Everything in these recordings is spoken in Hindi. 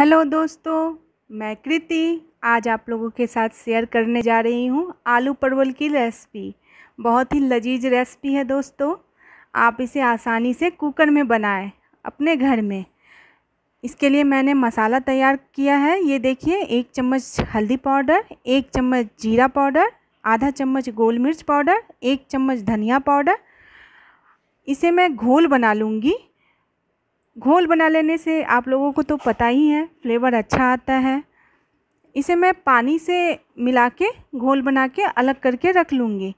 हेलो दोस्तों मैं कृति आज आप लोगों के साथ शेयर करने जा रही हूँ आलू परवल की रेसिपी बहुत ही लजीज रेसिपी है दोस्तों आप इसे आसानी से कुकर में बनाएं अपने घर में इसके लिए मैंने मसाला तैयार किया है ये देखिए एक चम्मच हल्दी पाउडर एक चम्मच जीरा पाउडर आधा चम्मच गोल मिर्च पाउडर एक चम्मच धनिया पाउडर इसे मैं घोल बना लूँगी घोल बना लेने से आप लोगों को तो पता ही है फ्लेवर अच्छा आता है इसे मैं पानी से मिला के घोल बना के अलग करके रख लूँगी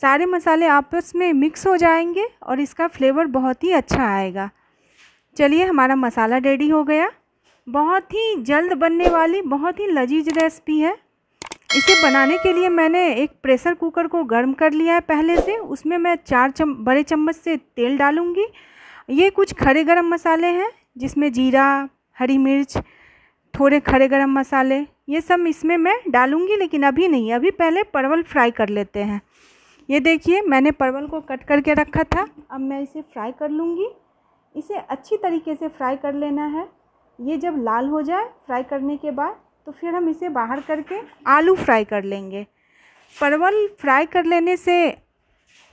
सारे मसाले आपस में मिक्स हो जाएंगे और इसका फ्लेवर बहुत ही अच्छा आएगा चलिए हमारा मसाला रेडी हो गया बहुत ही जल्द बनने वाली बहुत ही लजीज रेसिपी है इसे बनाने के लिए मैंने एक प्रेशर कुकर को गर्म कर लिया है पहले से उसमें मैं चार चम बड़े चम्मच से तेल डालूँगी ये कुछ खड़े गरम मसाले हैं जिसमें जीरा हरी मिर्च थोड़े खड़े गरम मसाले ये सब इसमें मैं डालूँगी लेकिन अभी नहीं अभी पहले परवल फ्राई कर लेते हैं ये देखिए मैंने परवल को कट करके रखा था अब मैं इसे फ्राई कर लूँगी इसे अच्छी तरीके से फ्राई कर लेना है ये जब लाल हो जाए फ्राई करने के बाद तो फिर हम इसे बाहर करके आलू फ्राई कर लेंगे परवल फ्राई कर लेने से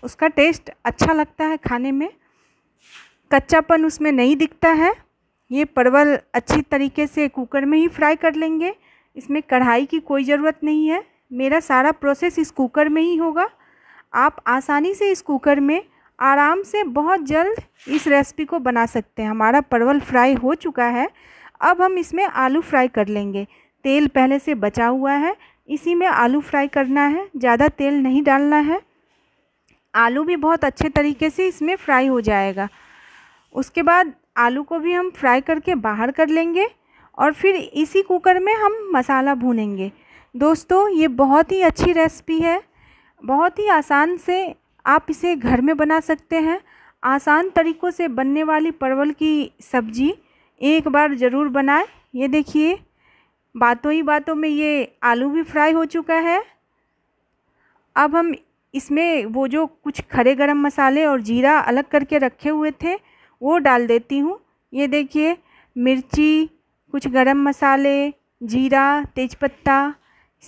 उसका टेस्ट अच्छा लगता है खाने में कच्चापन उसमें नहीं दिखता है ये परवल अच्छी तरीके से कुकर में ही फ्राई कर लेंगे इसमें कढ़ाई की कोई ज़रूरत नहीं है मेरा सारा प्रोसेस इस कुकर में ही होगा आप आसानी से इस कुकर में आराम से बहुत जल्द इस रेसिपी को बना सकते हैं हमारा परवल फ्राई हो चुका है अब हम इसमें आलू फ्राई कर लेंगे तेल पहले से बचा हुआ है इसी में आलू फ्राई करना है ज़्यादा तेल नहीं डालना है आलू भी बहुत अच्छे तरीके से इसमें फ्राई हो जाएगा उसके बाद आलू को भी हम फ्राई करके बाहर कर लेंगे और फिर इसी कुकर में हम मसाला भूनेंगे दोस्तों ये बहुत ही अच्छी रेसिपी है बहुत ही आसान से आप इसे घर में बना सकते हैं आसान तरीक़ों से बनने वाली परवल की सब्ज़ी एक बार ज़रूर बनाएं ये देखिए बातों ही बातों में ये आलू भी फ्राई हो चुका है अब हम इसमें वो जो कुछ खड़े गरम मसाले और जीरा अलग करके रखे हुए थे वो डाल देती हूँ ये देखिए मिर्ची कुछ गरम मसाले जीरा तेज़पत्ता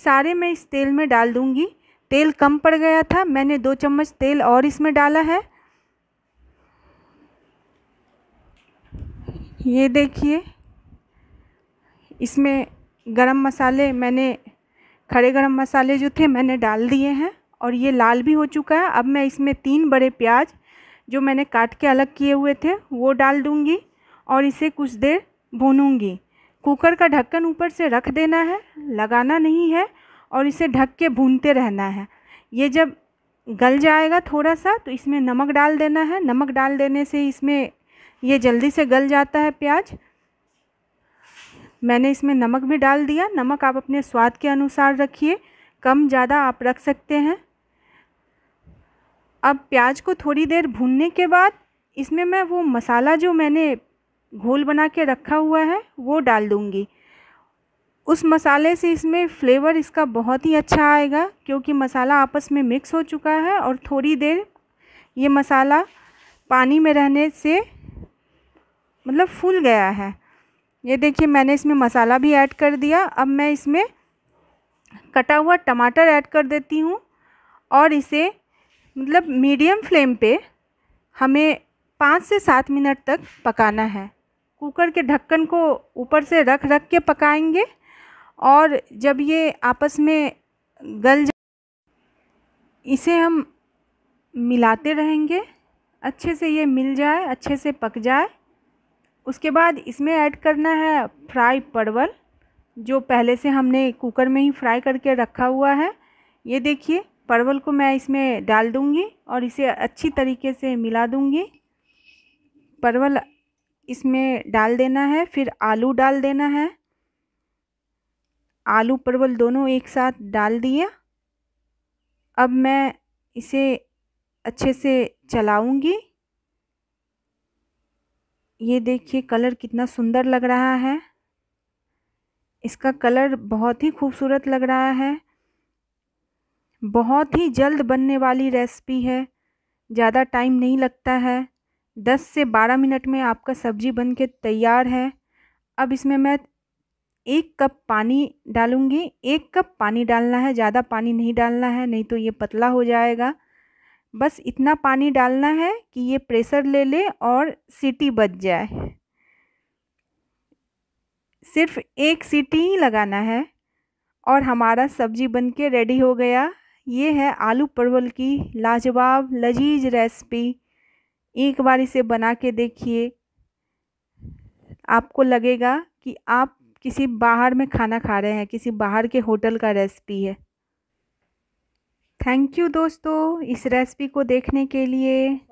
सारे मैं इस तेल में डाल दूँगी तेल कम पड़ गया था मैंने दो चम्मच तेल और इसमें डाला है ये देखिए इसमें गरम मसाले मैंने खड़े गरम मसाले जो थे मैंने डाल दिए हैं और ये लाल भी हो चुका है अब मैं इसमें तीन बड़े प्याज जो मैंने काट के अलग किए हुए थे वो डाल दूँगी और इसे कुछ देर भूनूँगी कुकर का ढक्कन ऊपर से रख देना है लगाना नहीं है और इसे ढक के भूनते रहना है ये जब गल जाएगा थोड़ा सा तो इसमें नमक डाल देना है नमक डाल देने से इसमें ये जल्दी से गल जाता है प्याज मैंने इसमें नमक भी डाल दिया नमक आप अपने स्वाद के अनुसार रखिए कम ज़्यादा आप रख सकते हैं अब प्याज को थोड़ी देर भूनने के बाद इसमें मैं वो मसाला जो मैंने घोल बना के रखा हुआ है वो डाल दूँगी उस मसाले से इसमें फ्लेवर इसका बहुत ही अच्छा आएगा क्योंकि मसाला आपस में मिक्स हो चुका है और थोड़ी देर ये मसाला पानी में रहने से मतलब फूल गया है ये देखिए मैंने इसमें मसाला भी ऐड कर दिया अब मैं इसमें कटा हुआ टमाटर ऐड कर देती हूँ और इसे मतलब मीडियम फ्लेम पे हमें पाँच से सात मिनट तक पकाना है कुकर के ढक्कन को ऊपर से रख रख के पकाएंगे और जब ये आपस में गल जाए इसे हम मिलाते रहेंगे अच्छे से ये मिल जाए अच्छे से पक जाए उसके बाद इसमें ऐड करना है फ्राई परवल जो पहले से हमने कुकर में ही फ्राई करके रखा हुआ है ये देखिए परवल को मैं इसमें डाल दूँगी और इसे अच्छी तरीके से मिला दूँगी परवल इसमें डाल देना है फिर आलू डाल देना है आलू परवल दोनों एक साथ डाल दिया अब मैं इसे अच्छे से चलाऊंगी ये देखिए कलर कितना सुंदर लग रहा है इसका कलर बहुत ही खूबसूरत लग रहा है बहुत ही जल्द बनने वाली रेसिपी है ज़्यादा टाइम नहीं लगता है दस से बारह मिनट में आपका सब्ज़ी बन के तैयार है अब इसमें मैं एक कप पानी डालूँगी एक कप पानी डालना है ज़्यादा पानी नहीं डालना है नहीं तो ये पतला हो जाएगा बस इतना पानी डालना है कि ये प्रेशर ले ले और सीटी बच जाए सिर्फ एक सीटी ही लगाना है और हमारा सब्जी बन के रेडी हो गया ये है आलू परवल की लाजवाब लजीज रेसिपी एक बार इसे बना के देखिए आपको लगेगा कि आप किसी बाहर में खाना खा रहे हैं किसी बाहर के होटल का रेसिपी है थैंक यू दोस्तों इस रेसिपी को देखने के लिए